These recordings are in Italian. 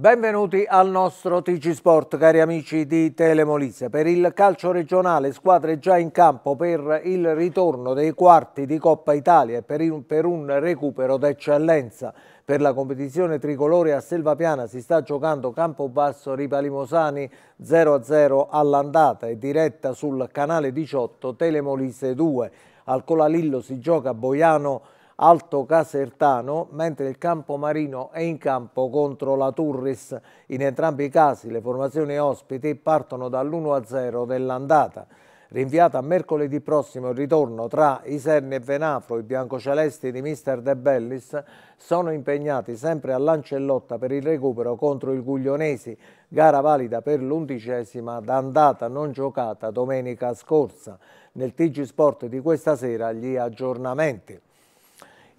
Benvenuti al nostro TG Sport, cari amici di Telemolizia. Per il calcio regionale, squadre già in campo per il ritorno dei quarti di Coppa Italia e per, per un recupero d'eccellenza. Per la competizione tricolore a Selvapiana si sta giocando Campobasso Ripalimosani 0-0 all'andata e diretta sul canale 18 Telemolise 2. Al Colalillo si gioca Boiano Alto Casertano, mentre il campo marino è in campo contro la Turris. In entrambi i casi le formazioni ospiti partono dall'1-0 dell'andata. Rinviata a mercoledì prossimo il ritorno tra Iserni e Venafro, i biancocelesti di Mister De Bellis sono impegnati sempre a Lancellotta per il recupero contro il Guglionesi, gara valida per l'undicesima d'andata non giocata domenica scorsa. Nel TG Sport di questa sera gli aggiornamenti.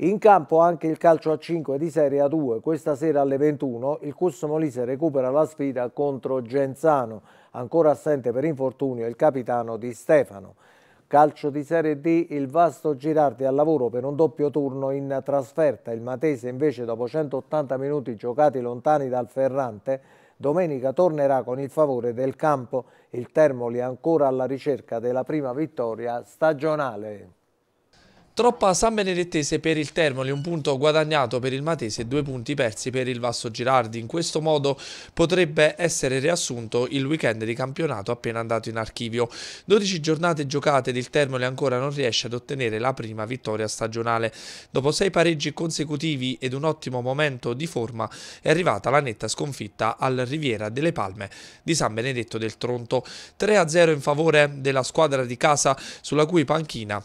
In campo anche il calcio a 5 di Serie A2. Questa sera alle 21 il Cus Molise recupera la sfida contro Genzano, ancora assente per infortunio il capitano di Stefano. Calcio di Serie D, il vasto Girardi al lavoro per un doppio turno in trasferta. Il Matese invece dopo 180 minuti giocati lontani dal Ferrante, domenica tornerà con il favore del campo. Il Termoli ancora alla ricerca della prima vittoria stagionale. Troppa San Benedettese per il Termoli, un punto guadagnato per il Matese e due punti persi per il Vasto Girardi. In questo modo potrebbe essere riassunto il weekend di campionato appena andato in archivio. 12 giornate giocate ed il Termoli ancora non riesce ad ottenere la prima vittoria stagionale. Dopo sei pareggi consecutivi ed un ottimo momento di forma è arrivata la netta sconfitta al Riviera delle Palme di San Benedetto del Tronto. 3-0 in favore della squadra di casa sulla cui panchina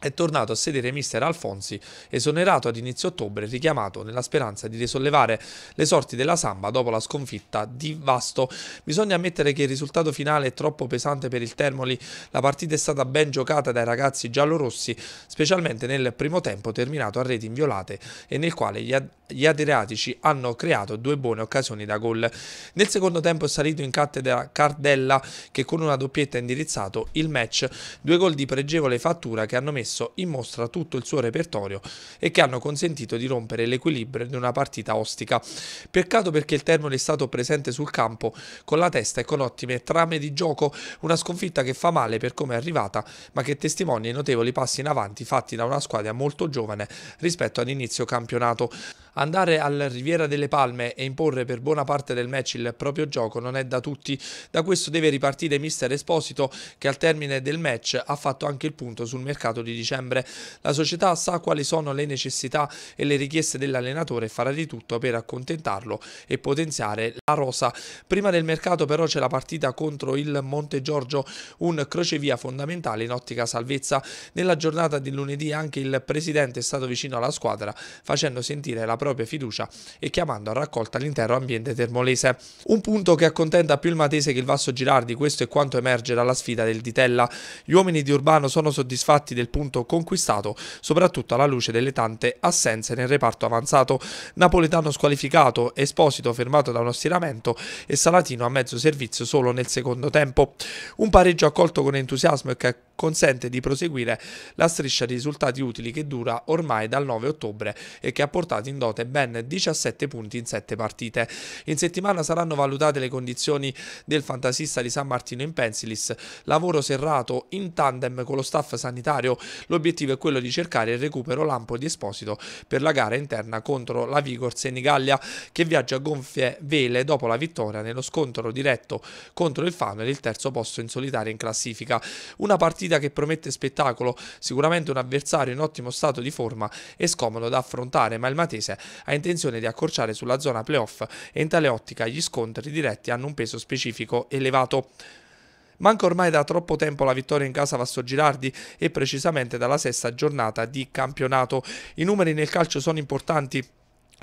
è tornato a sedere mister Alfonsi, esonerato ad inizio ottobre, richiamato nella speranza di risollevare le sorti della Samba dopo la sconfitta di Vasto. Bisogna ammettere che il risultato finale è troppo pesante per il Termoli, la partita è stata ben giocata dai ragazzi giallorossi, specialmente nel primo tempo terminato a reti inviolate e nel quale gli, gli Adriatici hanno creato due buone occasioni da gol. Nel secondo tempo è salito in cattedra Cardella che con una doppietta ha indirizzato il match, due gol di pregevole fattura che hanno messo messo in mostra tutto il suo repertorio e che hanno consentito di rompere l'equilibrio di una partita ostica. Peccato perché il Termoli è stato presente sul campo con la testa e con ottime trame di gioco, una sconfitta che fa male per come è arrivata, ma che testimonia i notevoli passi in avanti fatti da una squadra molto giovane rispetto all'inizio campionato. Andare al Riviera delle Palme e imporre per buona parte del match il proprio gioco non è da tutti, da questo deve ripartire mister Esposito che al termine del match ha fatto anche il punto sul mercato di dicembre. La società sa quali sono le necessità e le richieste dell'allenatore e farà di tutto per accontentarlo e potenziare la rosa. Prima del mercato però c'è la partita contro il Monte Giorgio, un crocevia fondamentale in ottica salvezza. Nella giornata di lunedì anche il presidente è stato vicino alla squadra facendo sentire la propria fiducia e chiamando a raccolta l'intero ambiente termolese. Un punto che accontenta più il Matese che il Vasso Girardi, questo è quanto emerge dalla sfida del Ditella. Gli uomini di Urbano sono soddisfatti del punto conquistato, soprattutto alla luce delle tante assenze nel reparto avanzato. Napoletano squalificato, Esposito fermato da uno stiramento e Salatino a mezzo servizio solo nel secondo tempo. Un pareggio accolto con entusiasmo e che consente di proseguire la striscia di risultati utili che dura ormai dal 9 ottobre e che ha portato in dosso Sarota ben 17 punti in 7 partite. In settimana saranno valutate le condizioni del fantasista di San Martino in Pensilis, lavoro serrato in tandem con lo staff sanitario. L'obiettivo è quello di cercare il recupero lampo di Esposito per la gara interna contro la Vigor Senigallia che viaggia a gonfie vele dopo la vittoria nello scontro diretto contro il Fano e il terzo posto in solitaria in classifica. Una partita che promette spettacolo, sicuramente un avversario in ottimo stato di forma e scomodo da affrontare, ma il Matese ha intenzione di accorciare sulla zona playoff e in tale ottica gli scontri diretti hanno un peso specifico elevato. Manca ormai da troppo tempo la vittoria in casa Vasto Girardi e precisamente dalla sesta giornata di campionato. I numeri nel calcio sono importanti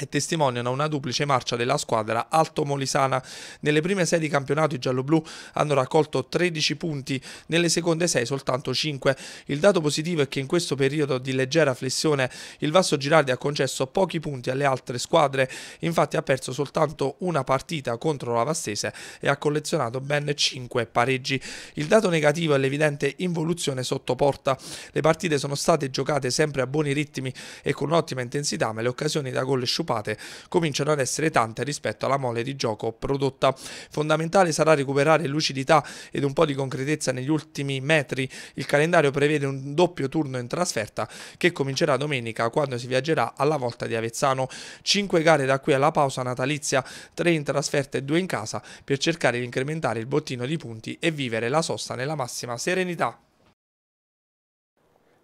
e testimoniano una duplice marcia della squadra Alto Molisana. Nelle prime sei di campionato i gialloblu hanno raccolto 13 punti, nelle seconde sei soltanto 5. Il dato positivo è che in questo periodo di leggera flessione il Vasso Girardi ha concesso pochi punti alle altre squadre, infatti ha perso soltanto una partita contro la Vastese e ha collezionato ben 5 pareggi. Il dato negativo è l'evidente involuzione sotto porta. Le partite sono state giocate sempre a buoni ritmi e con ottima intensità, ma le occasioni da gol sciupate partecipate cominciano ad essere tante rispetto alla mole di gioco prodotta. Fondamentale sarà recuperare lucidità ed un po' di concretezza negli ultimi metri. Il calendario prevede un doppio turno in trasferta che comincerà domenica quando si viaggerà alla volta di Avezzano. 5 gare da qui alla pausa natalizia, 3 in trasferta e 2 in casa per cercare di incrementare il bottino di punti e vivere la sosta nella massima serenità.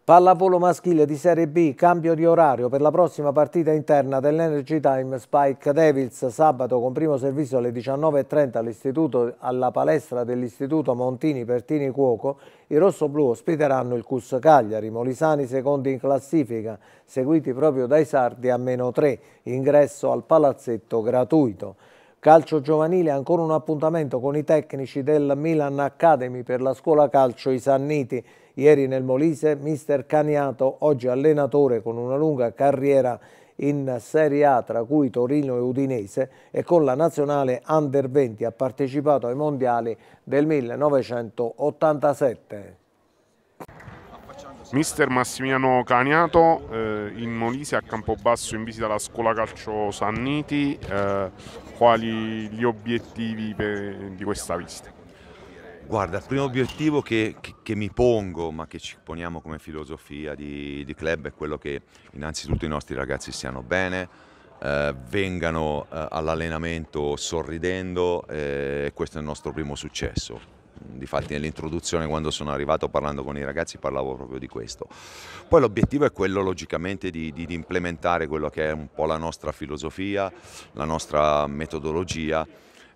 Pallavolo maschile di Serie B, cambio di orario per la prossima partita interna dell'Energy Time Spike Devils sabato con primo servizio alle 19.30 alla palestra dell'Istituto Montini Pertini Cuoco. I rossoblù ospiteranno il Cus Cagliari, Molisani secondi in classifica, seguiti proprio dai Sardi a meno 3, ingresso al palazzetto gratuito. Calcio giovanile, ancora un appuntamento con i tecnici del Milan Academy per la scuola calcio Isanniti. Ieri nel Molise, mister Caniato, oggi allenatore con una lunga carriera in Serie A tra cui Torino e Udinese e con la nazionale Under 20 ha partecipato ai mondiali del 1987. Mister Massimiliano Caniato eh, in Molise a Campobasso in visita alla scuola calcio Sanniti, eh, quali gli obiettivi per, di questa visita? Guarda, il primo obiettivo che, che, che, mi pongo, ma che ci poniamo come filosofia di, di, club, è quello che innanzitutto i nostri ragazzi siano bene, eh, vengano eh, all'allenamento sorridendo eh, e eh, questo è il nostro primo successo. Difatti nell'introduzione quando sono arrivato parlando con i ragazzi parlavo proprio di questo. Poi l'obiettivo è quello logicamente di, di, di implementare quello che è un po' la nostra filosofia, la nostra metodologia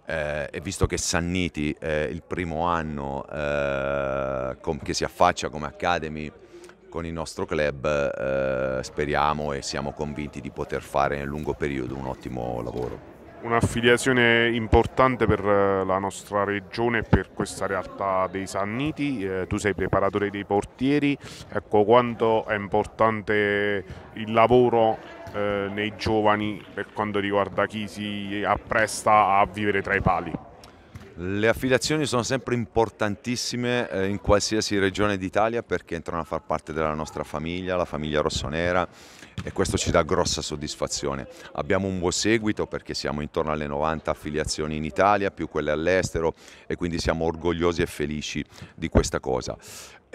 eh, e visto che Sanniti è il primo anno eh, che si affaccia come Academy con il nostro club, eh, speriamo e siamo convinti di poter fare nel lungo periodo un ottimo lavoro. Un'affiliazione importante per eh, la nostra regione e per questa realtà dei Sanniti, eh, tu sei preparatore dei portieri, ecco quanto è importante il lavoro eh, nei giovani per quanto riguarda chi si appresta a vivere tra i pali? Le affiliazioni sono sempre importantissime eh, in qualsiasi regione d'Italia perché entrano a far parte della nostra famiglia, la famiglia rossonera e questo ci dà grossa soddisfazione. Abbiamo un buon seguito perché siamo intorno alle 90 affiliazioni in Italia più quelle all'estero e quindi siamo orgogliosi e felici di questa cosa.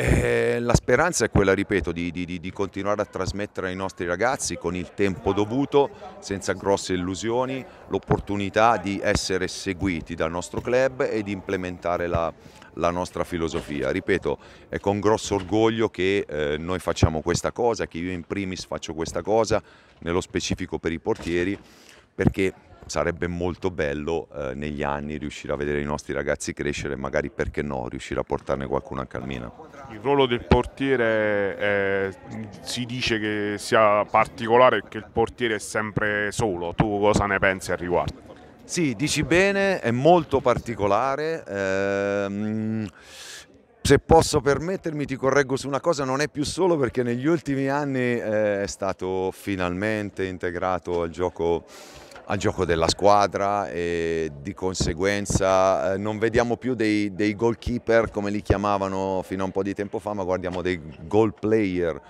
Eh, la speranza è quella, ripeto, di, di, di, continuare a trasmettere ai nostri ragazzi con il tempo dovuto, senza grosse illusioni, l'opportunità di essere seguiti dal nostro club e di implementare la, la nostra filosofia. Ripeto, è con grosso orgoglio che eh, noi facciamo questa cosa, che io in primis faccio questa cosa, nello specifico per i portieri, perché sarebbe molto bello eh, negli anni riuscire a vedere i nostri ragazzi crescere e magari perché no riuscire a portarne qualcuno a Calmina. Il ruolo del portiere è, si dice che sia particolare perché il portiere è sempre solo, tu cosa ne pensi al riguardo? Sì, dici bene, è molto particolare. Ehm, se posso permettermi ti correggo su una cosa, non è più solo perché negli ultimi anni eh, è stato finalmente integrato al gioco al gioco della squadra e di conseguenza eh, non vediamo più dei, dei goalkeeper come li chiamavano fino a un po' di tempo fa ma guardiamo dei goal player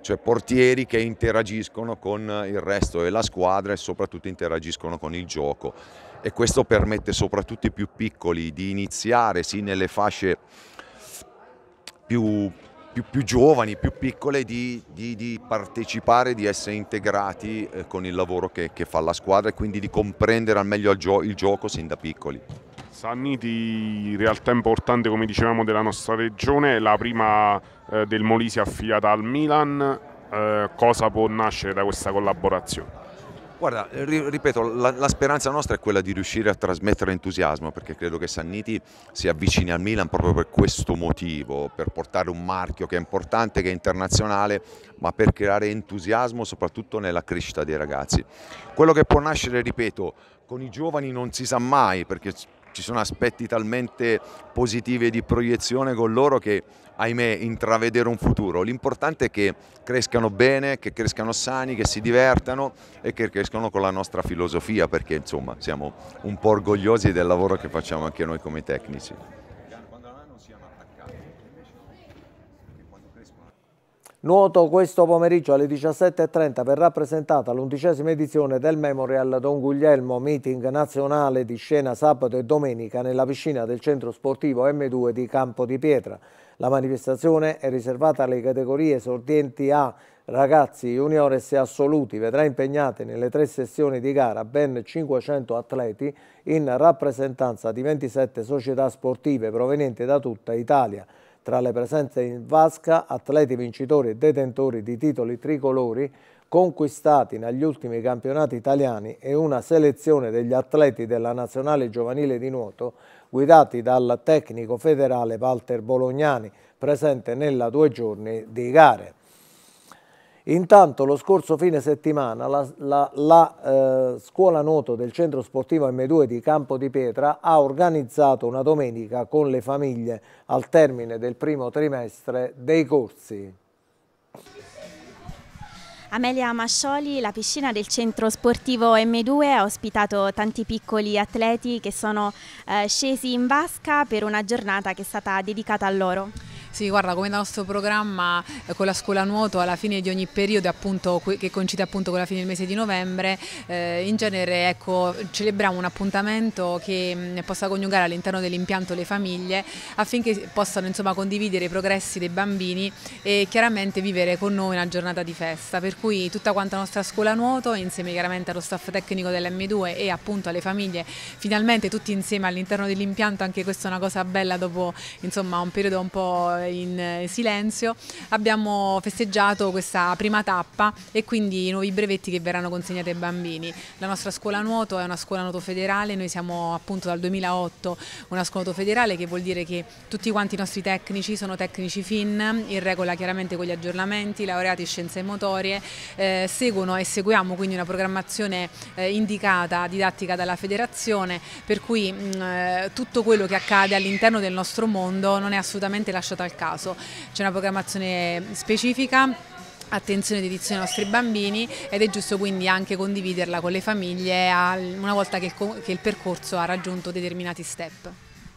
cioè portieri che interagiscono con il resto della squadra e soprattutto interagiscono con il gioco e questo permette soprattutto ai più piccoli di iniziare sì nelle fasce più più, più, giovani, più piccole, di, di, di, partecipare, di essere integrati eh, con il lavoro che, che, fa la squadra e quindi di comprendere al meglio il, gio il gioco sin da piccoli. Sanniti, realtà importante come dicevamo della nostra regione, la prima eh, del Molise affiliata al Milan, eh, cosa può nascere da questa collaborazione? Guarda, eh, ripeto, la, la, speranza nostra è quella di riuscire a trasmettere entusiasmo, perché credo che Sanniti si avvicini al Milan proprio per questo motivo, per portare un marchio che è importante, che è internazionale, ma per creare entusiasmo soprattutto nella crescita dei ragazzi. Quello che può nascere, ripeto, con i giovani non si sa mai, perché ci sono aspetti talmente positivi di proiezione con loro che ahimè, intravedere un futuro. L'importante è che crescano bene, che crescano sani, che si divertano e che crescano con la nostra filosofia, perché insomma siamo un po' orgogliosi del lavoro che facciamo anche noi come tecnici. Nuoto questo pomeriggio alle 17.30 verrà presentata l'undicesima edizione del Memorial Don Guglielmo Meeting nazionale di scena sabato e domenica nella piscina del centro sportivo M2 di Campo di Pietra. La manifestazione è riservata alle categorie sortienti A, ragazzi, juniores e assoluti. Vedrà impegnate nelle tre sessioni di gara ben 500 atleti in rappresentanza di 27 società sportive provenienti da tutta Italia. Tra le presenze in vasca, atleti vincitori e detentori di titoli tricolori, conquistati negli ultimi campionati italiani e una selezione degli atleti della nazionale giovanile di nuoto guidati dal tecnico federale Walter Bolognani, presente nella due giorni di gare. Intanto lo scorso fine settimana la, la, la eh, scuola nuoto del centro sportivo M2 di Campo di Pietra ha organizzato una domenica con le famiglie al termine del primo trimestre dei corsi. Amelia Mascioli, la piscina del centro sportivo M2 ha ospitato tanti piccoli atleti che sono eh, scesi in vasca per una giornata che è stata dedicata a loro. Sì, guarda, come dal nostro programma eh, con la scuola nuoto alla fine di ogni periodo, appunto, che coincide appunto con la fine del mese di novembre, eh, in genere ecco, celebriamo un appuntamento che mh, mm, possa coniugare all'interno dell'impianto le famiglie affinché possano insomma, condividere i progressi dei bambini e chiaramente vivere con noi una giornata di festa. Per cui tutta quanta la nostra scuola nuoto, insieme chiaramente allo staff tecnico dell'M2 e appunto alle famiglie, finalmente tutti insieme all'interno dell'impianto, anche questa è una cosa bella dopo insomma, un periodo un po' Eh, in silenzio, abbiamo festeggiato questa prima tappa e quindi i nuovi brevetti che verranno consegnati ai bambini. La nostra scuola nuoto è una scuola nuoto federale, noi siamo appunto dal 2008 una scuola nuoto federale che vuol dire che tutti quanti i nostri tecnici sono tecnici FIN, in regola chiaramente con gli aggiornamenti, laureati in scienze motorie, eh, seguono e seguiamo quindi una programmazione eh, indicata, didattica dalla federazione, per cui mh, mm, eh, tutto quello che accade all'interno del nostro mondo non è assolutamente lasciato al al caso. C'è una programmazione specifica attenzione ed edizione ai nostri bambini ed è giusto quindi anche condividerla con le famiglie una volta che il percorso ha raggiunto determinati step.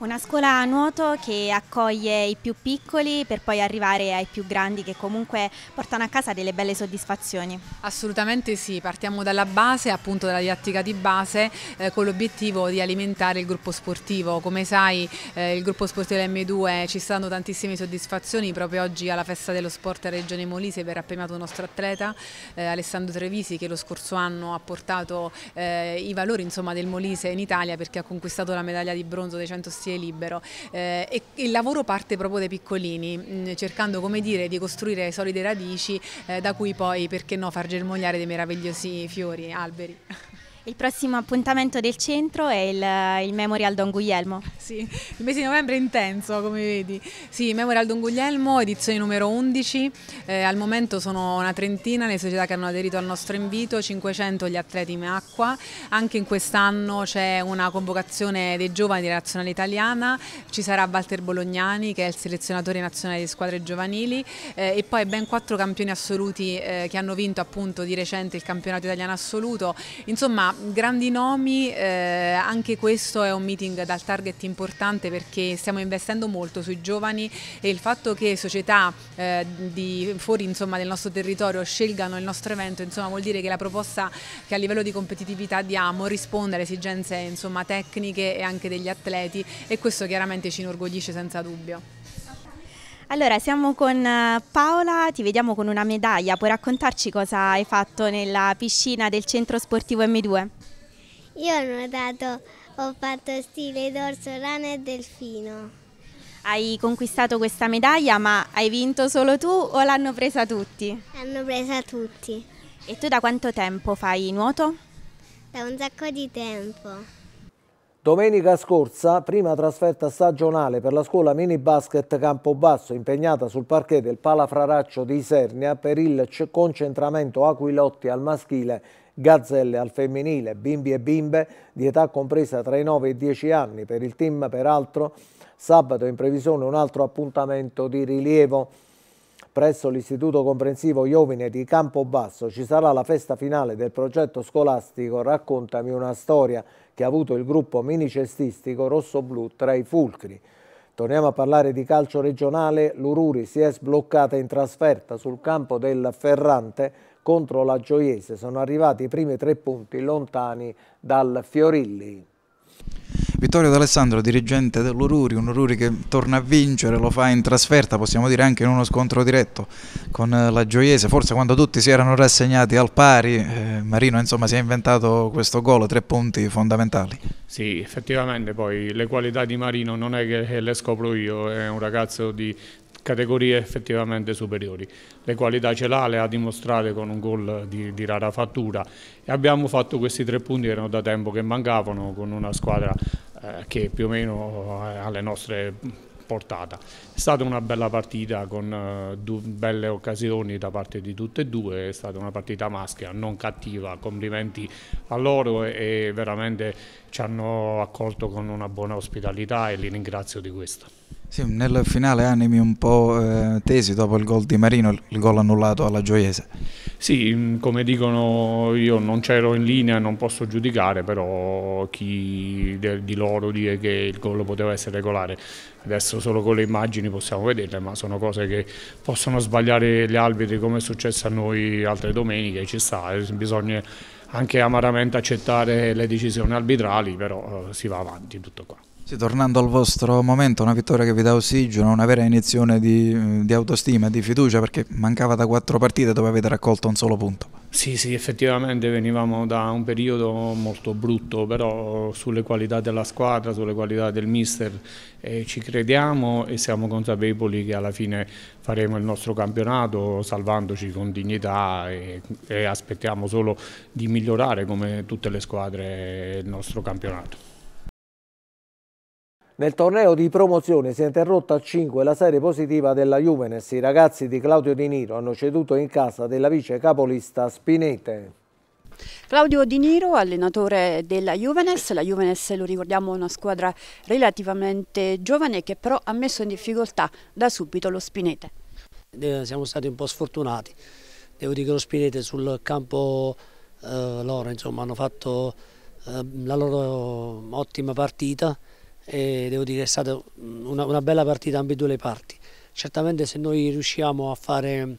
Una scuola a nuoto che accoglie i più piccoli per poi arrivare ai più grandi che comunque portano a casa delle belle soddisfazioni. Assolutamente sì, partiamo dalla base, appunto dalla didattica di base, eh, con l'obiettivo di alimentare il gruppo sportivo. Come sai eh, il gruppo sportivo m 2 ci sta dando tantissime soddisfazioni, proprio oggi alla festa dello sport a Regione Molise verrà premiato un nostro atleta, eh, Alessandro Trevisi, che lo scorso anno ha portato eh, i valori insomma, del Molise in Italia perché ha conquistato la medaglia di bronzo dei 100 stili stile libero eh, e il lavoro parte proprio dai piccolini, mh, mm, cercando come dire di costruire solide radici eh, da cui poi perché no far germogliare dei meravigliosi fiori, alberi. Il prossimo appuntamento del centro è il, eh, il, Memorial Don Guglielmo. Sì, il mese di novembre è intenso, come vedi. Sì, Memorial Don Guglielmo, edizione numero 11. Eh, al momento sono una trentina le società che hanno aderito al nostro invito, 500 gli atleti in acqua. Anche in quest'anno c'è una convocazione dei giovani della nazionale italiana, ci sarà Walter Bolognani che è il selezionatore nazionale di squadre giovanili eh, e poi ben quattro campioni assoluti eh, che hanno vinto appunto di recente il campionato italiano assoluto. Insomma, grandi nomi, eh, anche questo è un meeting dal target importante perché stiamo investendo molto sui giovani e il fatto che società eh, di, fuori insomma, del nostro territorio scelgano il nostro evento insomma, vuol dire che la proposta che a livello di competitività diamo risponde alle esigenze insomma, tecniche e anche degli atleti e questo chiaramente ci inorgoglisce senza dubbio. Allora, siamo con eh, Paola, ti vediamo con una medaglia. Puoi raccontarci cosa hai fatto nella piscina del centro sportivo M2? Io ho nuotato, ho fatto stile dorso, rana e delfino. Hai conquistato questa medaglia, ma hai vinto solo tu o l'hanno presa tutti? L'hanno presa tutti. E tu da quanto tempo fai nuoto? Da un sacco di tempo. Domenica scorsa, prima trasferta stagionale per la scuola mini basket Campobasso, impegnata sul parquet del Palafraraccio di Isernia per il concentramento Aquilotti al maschile gazzelle al femminile, bimbi e bimbe di età compresa tra i 9 e i 10 anni. Per il team, peraltro, sabato in previsione un altro appuntamento di rilievo. Presso l'Istituto Comprensivo Iovine di Campobasso ci sarà la festa finale del progetto scolastico Raccontami una storia che ha avuto il gruppo minicestistico rosso-blu tra i fulcri. Torniamo a parlare di calcio regionale, l'Ururi si è sbloccata in trasferta sul campo del Ferrante contro la Gioiese, sono arrivati i primi tre punti lontani dal Fiorilli. Vittorio D'Alessandro, dirigente dell'Ururi, un Ururi che torna a vincere, lo fa in trasferta, possiamo dire anche in uno scontro diretto con eh, la Gioiese, forse quando tutti si erano rassegnati al pari, eh, Marino insomma si è inventato questo gol, tre punti fondamentali. Sì, effettivamente poi le qualità di Marino non è che eh, le scopro io, è un ragazzo di categorie effettivamente superiori. Le qualità ce l'ha, le ha dimostrate con un gol di, di, rara fattura e abbiamo fatto questi tre punti che erano da tempo che mancavano con una squadra eh, che più o meno eh, alle nostre portate. È stata una bella partita con uh, belle occasioni da parte di tutte e due, è stata una partita maschera, non cattiva, complimenti a loro e, e veramente ci hanno accolto con una buona ospitalità e li ringrazio di questo. Sì, nel finale animi un po' eh, tesi dopo il gol di Marino, il gol annullato alla Gioiese. Sì, mm, come dicono io non c'ero in linea, non posso giudicare, però chi di loro dire che il gol poteva essere regolare. Adesso solo con le immagini possiamo vederle, ma sono cose che possono sbagliare gli arbitri come è successo a noi altre domeniche, ci sta, eh, bisogna anche amaramente accettare le decisioni arbitrali, però eh, si va avanti tutto qua. Sì, tornando al vostro momento, una vittoria che vi dà ossigeno, una vera iniezione di, eh, di autostima e di fiducia perché mancava da quattro partite dove avete raccolto un solo punto. Sì, sì, effettivamente venivamo da un periodo molto brutto, però sulle qualità della squadra, sulle qualità del mister eh, ci crediamo e siamo consapevoli che alla fine faremo il nostro campionato salvandoci con dignità e, e aspettiamo solo di migliorare come tutte le squadre il nostro campionato. Nel torneo di promozione si è interrotta a 5 la serie positiva della Juvenes. I ragazzi di Claudio Di Niro hanno ceduto in casa della vice capolista Spinete. Claudio Di Niro, allenatore della Juvenes, la Juvenes lo ricordiamo è una squadra relativamente giovane che però ha messo in difficoltà da subito lo Spinete. Eh, siamo stati un po' sfortunati, devo dire che lo Spinete sul campo eh, loro insomma, hanno fatto eh, la loro ottima partita, e devo dire che è stata una, una bella partita ambedue le parti. Certamente se noi riusciamo a fare mh,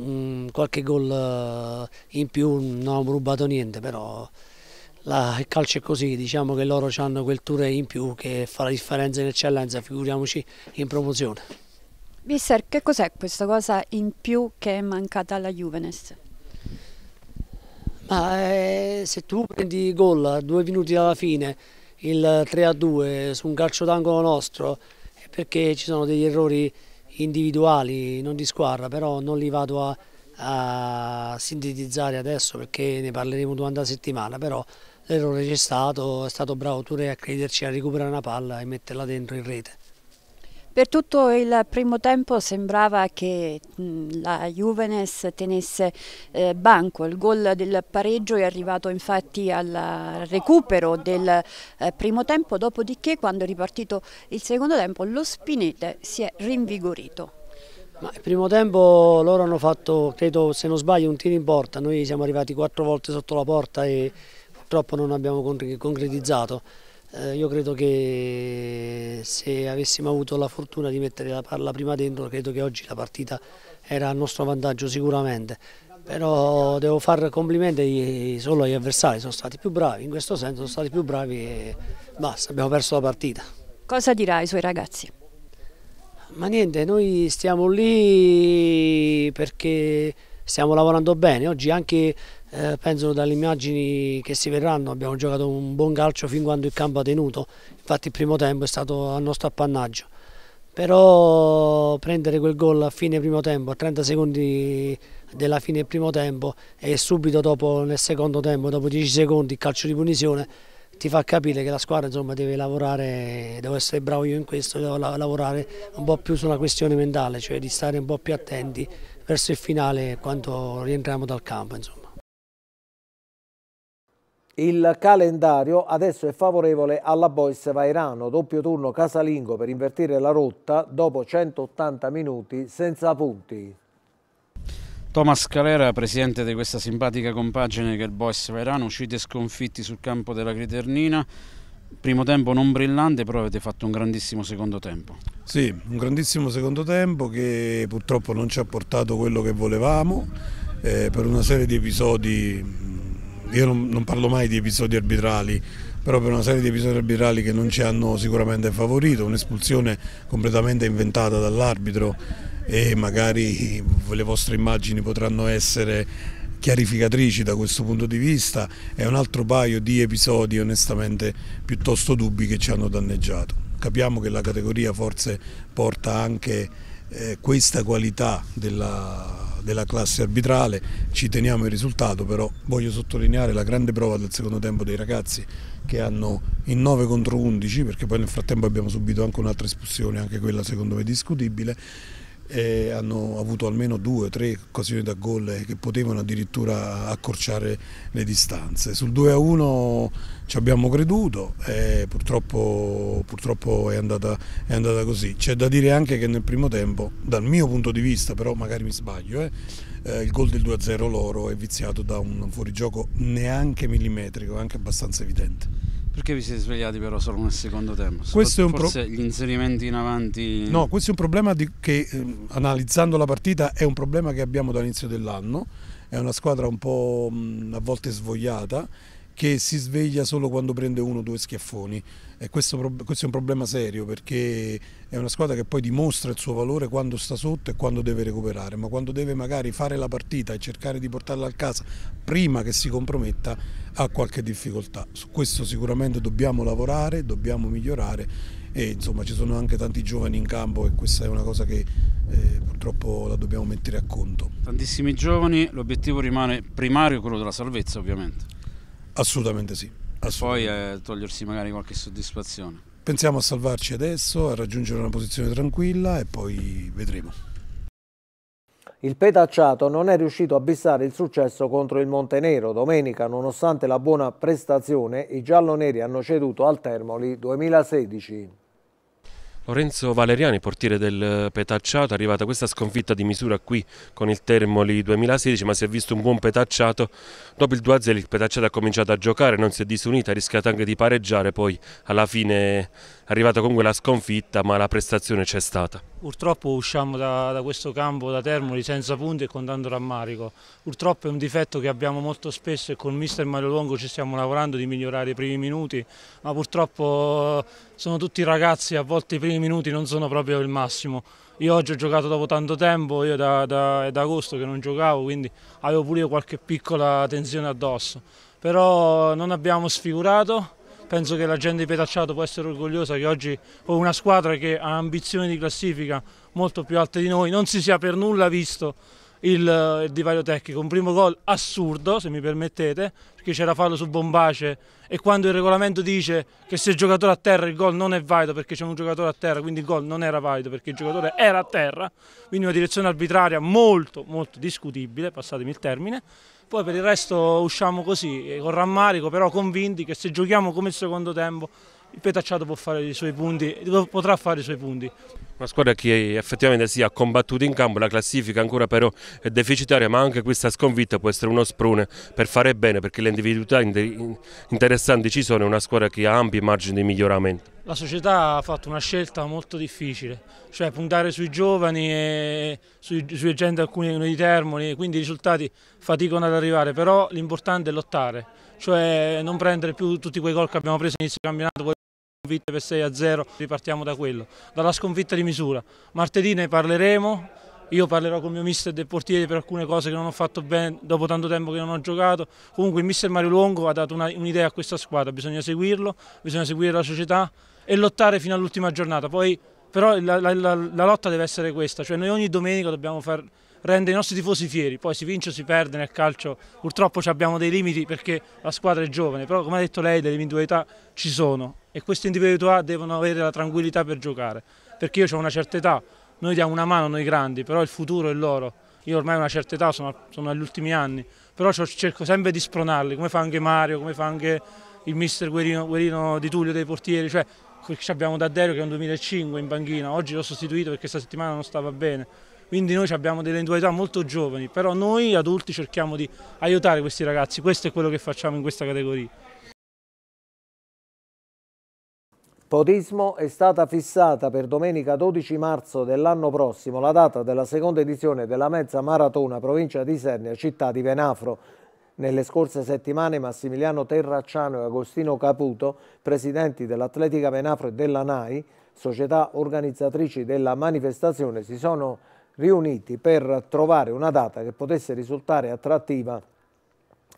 mm, qualche gol eh, in più non abbiamo rubato niente, però la, il calcio è così, diciamo che loro hanno quel tour in più che fa la differenza in eccellenza, figuriamoci in promozione. Mister, che cos'è questa cosa in più che è mancata alla Juvenes? Ma eh, se tu prendi gol a due minuti dalla fine il 3 a 2 su un calcio d'angolo nostro è perché ci sono degli errori individuali, non di squadra, però non li vado a, a sintetizzare adesso perché ne parleremo durante la settimana, però l'errore c'è stato, è stato bravo Ture a crederci a recuperare una palla e metterla dentro in rete. Per tutto il primo tempo sembrava che la Juvenes tenesse eh, banco, il gol del pareggio è arrivato infatti al recupero del eh, primo tempo, dopodiché quando è ripartito il secondo tempo lo Spinete si è rinvigorito. Ma il primo tempo loro hanno fatto, credo se non sbaglio, un tiro in porta, noi siamo arrivati quattro volte sotto la porta e purtroppo non abbiamo concretizzato. Eh, io credo che se avessimo avuto la fortuna di mettere la palla prima dentro, credo che oggi la partita era a nostro vantaggio sicuramente. Però devo fare complimenti solo agli avversari, sono stati più bravi, in questo senso sono stati più bravi e basta, abbiamo perso la partita. Cosa dirà ai suoi ragazzi? Ma niente, noi stiamo lì perché stiamo lavorando bene, oggi anche eh, penso dalle immagini che si verranno abbiamo giocato un buon calcio fin quando il campo ha tenuto, infatti il primo tempo è stato al nostro appannaggio, però prendere quel gol a fine primo tempo, a 30 secondi della fine del primo tempo e subito dopo nel secondo tempo, dopo 10 secondi il calcio di punizione, ti fa capire che la squadra insomma, deve lavorare, devo essere bravo io in questo, devo lavorare un po' più sulla questione mentale, cioè di stare un po' più attenti verso il finale quando rientriamo dal campo. Insomma. Il calendario adesso è favorevole alla Boys Vairano, doppio turno casalingo per invertire la rotta dopo 180 minuti senza punti. Thomas Calera, presidente di questa simpatica compagine che è il Boys Vairano, uscite sconfitti sul campo della Criternina. Primo tempo non brillante, però avete fatto un grandissimo secondo tempo. Sì, un grandissimo secondo tempo che purtroppo non ci ha portato quello che volevamo eh, per una serie di episodi io non, non parlo mai di episodi arbitrali, però per una serie di episodi arbitrali che non ci hanno sicuramente favorito, un'espulsione completamente inventata dall'arbitro e magari le vostre immagini potranno essere chiarificatrici da questo punto di vista, è un altro paio di episodi onestamente piuttosto dubbi che ci hanno danneggiato. Capiamo che la categoria forse porta anche eh, questa qualità della della classe arbitrale, ci teniamo il risultato, però voglio sottolineare la grande prova del secondo tempo dei ragazzi che hanno in 9 contro 11, perché poi nel frattempo abbiamo subito anche un'altra espulsione, anche quella secondo me discutibile, eh, hanno avuto almeno due o tre occasioni da gol che potevano addirittura accorciare le distanze. Sul 2-1 ci abbiamo creduto e purtroppo, purtroppo è, andata, è, andata, così. C'è da dire anche che nel primo tempo, dal mio punto di vista, però magari mi sbaglio, eh, eh il gol del 2-0 loro è viziato da un fuorigioco neanche millimetrico, anche abbastanza evidente. Perché vi siete svegliati però solo nel secondo tempo? Questo è un pro- gli inserimenti in avanti... No, questo è un problema di, che eh, analizzando la partita è un problema che abbiamo dall'inizio dell'anno, è una squadra un po' mh, a volte svogliata che si sveglia solo quando prende uno o due schiaffoni. Questo, questo, è un problema serio perché è una squadra che poi dimostra il suo valore quando sta sotto e quando deve recuperare, ma quando deve magari fare la partita e cercare di portarla a casa prima che si comprometta ha qualche difficoltà. Su questo sicuramente dobbiamo lavorare, dobbiamo migliorare e insomma ci sono anche tanti giovani in campo e questa è una cosa che eh, purtroppo la dobbiamo mettere a conto. Tantissimi giovani, l'obiettivo rimane primario quello della salvezza ovviamente. Assolutamente sì. Assolutamente. Poi eh, togliersi magari qualche soddisfazione. Pensiamo a salvarci adesso, a raggiungere una posizione tranquilla e poi vedremo. Il Petacciato non è riuscito a bissare il successo contro il Montenero. Domenica, nonostante la buona prestazione, i gialloneri hanno ceduto al Termoli 2016. Lorenzo Valeriani, portiere del Petacciato, è arrivata questa sconfitta di misura qui con il Termoli 2016, ma si è visto un buon Petacciato. Dopo il 2-0 il Petacciato ha cominciato a giocare, non si è disunito, ha rischiato anche di pareggiare, poi alla fine è arrivata comunque la sconfitta, ma la prestazione c'è stata. Purtroppo usciamo da, da, questo campo da Termoli senza punti e con tanto rammarico. Purtroppo è un difetto che abbiamo molto spesso e con il mister Mario Longo ci stiamo lavorando di migliorare i primi minuti, ma purtroppo eh, sono tutti ragazzi, a volte i primi minuti non sono proprio il massimo. Io oggi ho giocato dopo tanto tempo, io da, da, da agosto che non giocavo, quindi avevo pure io qualche piccola tensione addosso. Però non abbiamo sfigurato, penso che la gente di Petacciato può essere orgogliosa che oggi ho una squadra che ha ambizioni di classifica molto più alte di noi, non si sia per nulla visto il, eh, il divario tecnico. Un primo gol assurdo, se mi permettete, perché c'era fallo su Bombace e quando il regolamento dice che se il giocatore a terra il gol non è valido perché c'è un giocatore a terra, quindi il gol non era valido perché il giocatore era a terra, quindi una direzione arbitraria molto molto discutibile, passatemi il termine. Poi per il resto usciamo così, eh, con rammarico, però convinti che se giochiamo come il secondo tempo il Petacciato può fare i suoi punti, potrà fare i suoi punti. Una squadra che effettivamente si è combattuta in campo, la classifica ancora però è deficitaria, ma anche questa sconfitta può essere uno sprone per fare bene perché le individualità interessanti ci sono, è una squadra che ha ampi margini di miglioramento. La società ha fatto una scelta molto difficile, cioè puntare sui giovani e sui, sui gente alcuni di Termoli, quindi i risultati faticano ad arrivare, però l'importante è lottare, cioè non prendere più tutti quei gol che abbiamo preso all'inizio del campionato, sconfitte per 6 a 0, ripartiamo da quello, dalla sconfitta di misura. Martedì ne parleremo, io parlerò con il mio mister del portiere per alcune cose che non ho fatto bene dopo tanto tempo che non ho giocato. Comunque il mister Mario Longo ha dato un'idea a questa squadra, bisogna seguirlo, bisogna seguire la società e lottare fino all'ultima giornata. Poi, però la, la, la, la lotta deve essere questa, cioè noi ogni domenica dobbiamo fare rende i nostri tifosi fieri, poi si vince o si perde nel calcio, purtroppo abbiamo dei limiti perché la squadra è giovane, però come ha detto lei delle individualità ci sono e queste individualità devono avere la tranquillità per giocare, perché io ho una certa età, noi diamo una mano noi grandi, però il futuro è loro, io ormai ho una certa età, sono, sono agli ultimi anni, però cerco sempre di spronarli, come fa anche Mario, come fa anche il mister Guerino, Guerino di Tullio dei portieri, cioè abbiamo Daddario che è un 2005 in banchina, oggi l'ho sostituito perché questa settimana non stava bene, quindi noi abbiamo delle individualità molto giovani, però noi adulti cerchiamo di aiutare questi ragazzi, questo è quello che facciamo in questa categoria. Podismo è stata fissata per domenica 12 marzo dell'anno prossimo la data della seconda edizione della mezza maratona provincia di Sernia, città di Venafro. Nelle scorse settimane Massimiliano Terracciano e Agostino Caputo, presidenti dell'Atletica Venafro e della NAI, società organizzatrici della manifestazione, si sono riuniti per trovare una data che potesse risultare attrattiva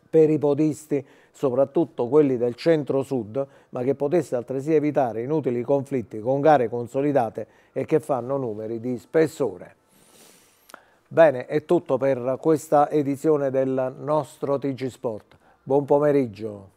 per i podisti, soprattutto quelli del centro-sud, ma che potesse altresì evitare inutili conflitti con gare consolidate e che fanno numeri di spessore. Bene, è tutto per questa edizione del nostro TG Sport. Buon pomeriggio.